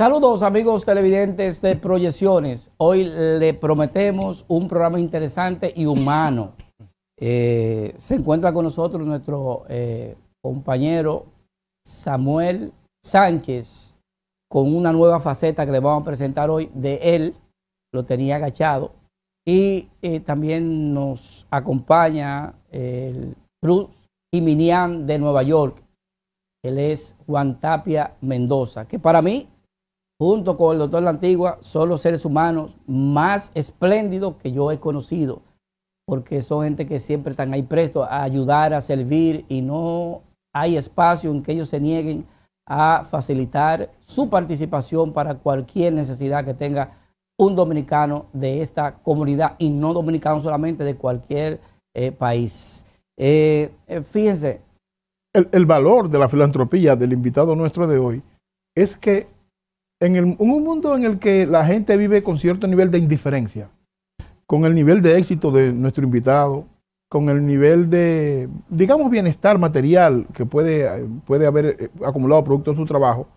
Saludos amigos televidentes de Proyecciones. Hoy le prometemos un programa interesante y humano. Eh, se encuentra con nosotros nuestro eh, compañero Samuel Sánchez con una nueva faceta que le vamos a presentar hoy de él. Lo tenía agachado. Y eh, también nos acompaña el Cruz Minian de Nueva York. Él es Juan Tapia Mendoza, que para mí junto con el doctor La Antigua, son los seres humanos más espléndidos que yo he conocido, porque son gente que siempre están ahí presto a ayudar, a servir, y no hay espacio en que ellos se nieguen a facilitar su participación para cualquier necesidad que tenga un dominicano de esta comunidad, y no dominicano solamente, de cualquier eh, país. Eh, eh, fíjense. el valor de la filantropía del invitado nuestro de hoy es que en, un mundo en el que la gente vive con cierto nivel de indiferencia, con el nivel de éxito de nuestro invitado, con el nivel de, digamos, bienestar material que puede, puede haber eh, acumulado producto de su trabajo,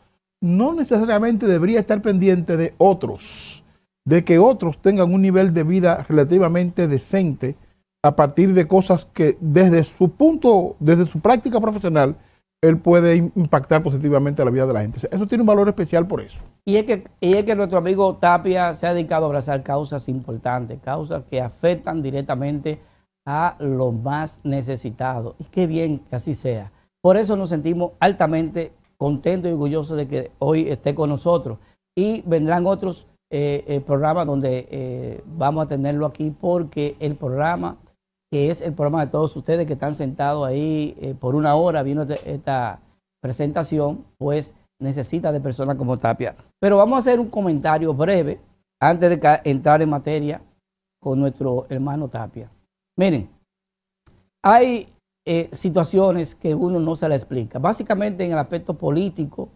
no necesariamente debería estar pendiente de otros, de que otros tengan un nivel de vida relativamente decente a partir de cosas que desde su punto, desde su práctica profesional, él puede impactar positivamente la vida de la gente. eso tiene un valor especial por eso. Y es, que, nuestro amigo Tapia se ha dedicado a abrazar causas importantes, causas que afectan directamente a los más necesitados. Y qué bien que así sea. Por eso nos sentimos altamente contentos y orgullosos de que hoy esté con nosotros. Y vendrán otros eh, eh, programas donde eh, vamos a tenerlo aquí porque el programa que es el programa de todos ustedes que están sentados ahí eh, por una hora viendo este, esta presentación, pues necesita de personas como Tapia. Pero vamos a hacer un comentario breve antes de entrar en materia con nuestro hermano Tapia. Miren, hay eh, situaciones que uno no se la explica. Básicamente en el aspecto político,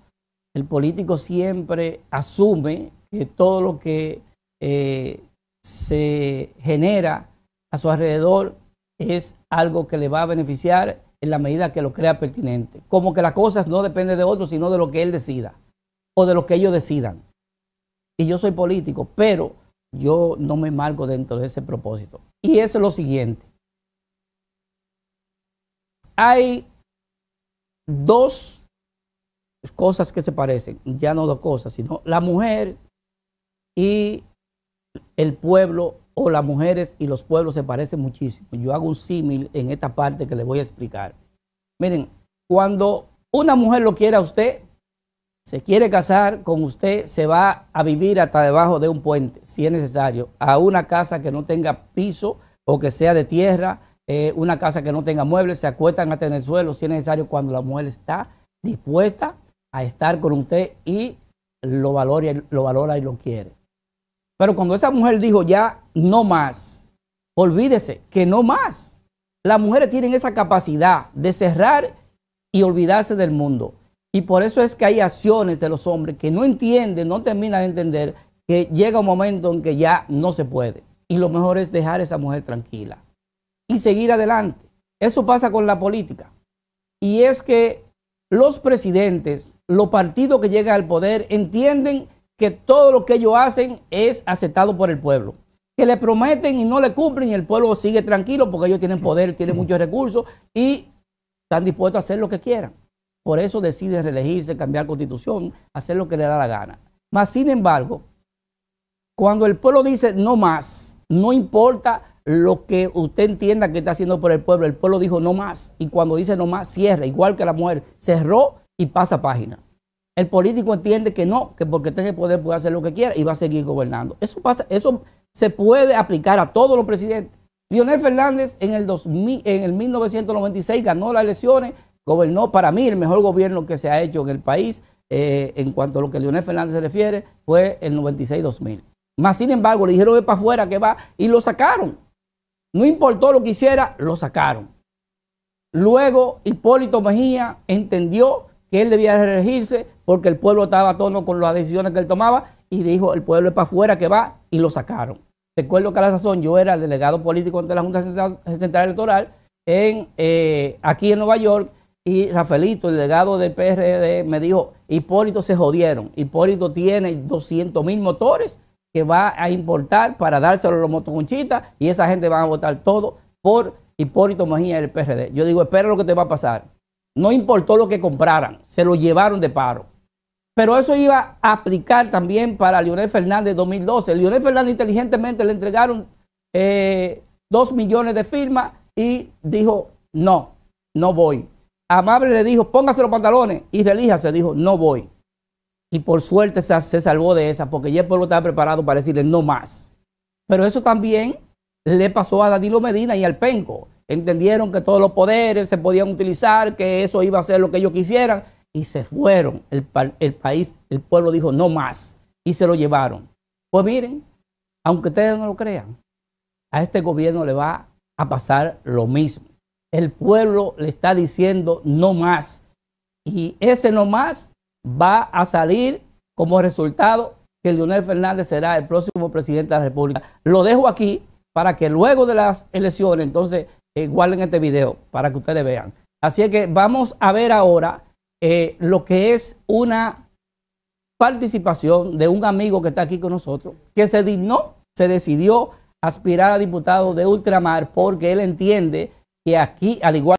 el político siempre asume que todo lo que eh, se genera a su alrededor es algo que le va a beneficiar en la medida que lo crea pertinente. Como que las cosas no dependen de otros, sino de lo que él decida o de lo que ellos decidan. Y yo soy político, pero yo no me marco dentro de ese propósito. Y es lo siguiente. Hay dos cosas que se parecen, ya no dos cosas, sino la mujer y el pueblo o las mujeres y los pueblos se parecen muchísimo. Yo hago un símil en esta parte que le voy a explicar. Miren, cuando una mujer lo quiere a usted, se quiere casar con usted, se va a vivir hasta debajo de un puente, si es necesario, a una casa que no tenga piso o que sea de tierra, eh, una casa que no tenga muebles, se acuestan hasta en el suelo, si es necesario, cuando la mujer está dispuesta a estar con usted y lo lo valora y lo quiere. Pero cuando esa mujer dijo ya no más, olvídese que no más. Las mujeres tienen esa capacidad de cerrar y olvidarse del mundo. Y por eso es que hay acciones de los hombres que no entienden, no terminan de entender, que llega un momento en que ya no se puede. Y lo mejor es dejar a esa mujer tranquila y seguir adelante. Eso pasa con la política. Y es que los presidentes, los partidos que llegan al poder, entienden que todo lo que ellos hacen es aceptado por el pueblo. Que le prometen y no le cumplen y el pueblo sigue tranquilo porque ellos tienen poder, tienen muchos recursos y están dispuestos a hacer lo que quieran. Por eso deciden reelegirse, cambiar constitución, hacer lo que le da la gana. Mas, sin embargo, cuando el pueblo dice no más, no importa lo que usted entienda que está haciendo por el pueblo, el pueblo dijo no más. Y cuando dice no más, cierra, igual que la mujer, cerró y pasa página. El político entiende que no, que porque tiene poder puede hacer lo que quiera y va a seguir gobernando. Eso pasa, eso se puede aplicar a todos los presidentes. Leonel Fernández en el, 2000, en el 1996 ganó las elecciones, gobernó para mí el mejor gobierno que se ha hecho en el país eh, en cuanto a lo que Leonel Fernández se refiere, fue el 96-2000. Más sin embargo, le dijeron que para afuera que va y lo sacaron. No importó lo que hiciera, lo sacaron. Luego Hipólito Mejía entendió que él debía regirse porque el pueblo estaba a tono con las decisiones que él tomaba y dijo, el pueblo es para afuera que va y lo sacaron. Recuerdo que a la sazón yo era el delegado político ante la Junta Central, Electoral en, eh, aquí en Nueva York y Rafaelito, el delegado del PRD, me dijo, Hipólito se jodieron, Hipólito tiene 200 mil motores que va a importar para dárselo a los motoconchitas y esa gente va a votar todo por Hipólito Mejía del PRD. Yo digo, espera lo que te va a pasar. No importó lo que compraran, se lo llevaron de paro. Pero eso iba a aplicar también para Lionel Fernández 2012. Leonel Fernández inteligentemente le entregaron eh, dos millones de firmas y dijo, no, no voy. Amable le dijo, póngase los pantalones y relíjase. Dijo, no voy. Y por suerte se, se salvó de esa, porque ya el pueblo estaba preparado para decirle no más. Pero eso también le pasó a Danilo Medina y al Penco entendieron que todos los poderes se podían utilizar, que eso iba a ser lo que ellos quisieran, y se fueron. El, país, el pueblo dijo no más, y se lo llevaron. Pues miren, aunque ustedes no lo crean, a este gobierno le va a pasar lo mismo. El pueblo le está diciendo no más. Y ese no más va a salir como resultado que Leonel Fernández será el próximo presidente de la República. Lo dejo aquí para que luego de las elecciones entonces Igual guarden este video para que ustedes vean. Así que vamos a ver ahora eh, lo que es una participación de un amigo que está aquí con nosotros, que se dignó, se decidió aspirar a diputado de Ultramar porque él entiende que aquí, al igual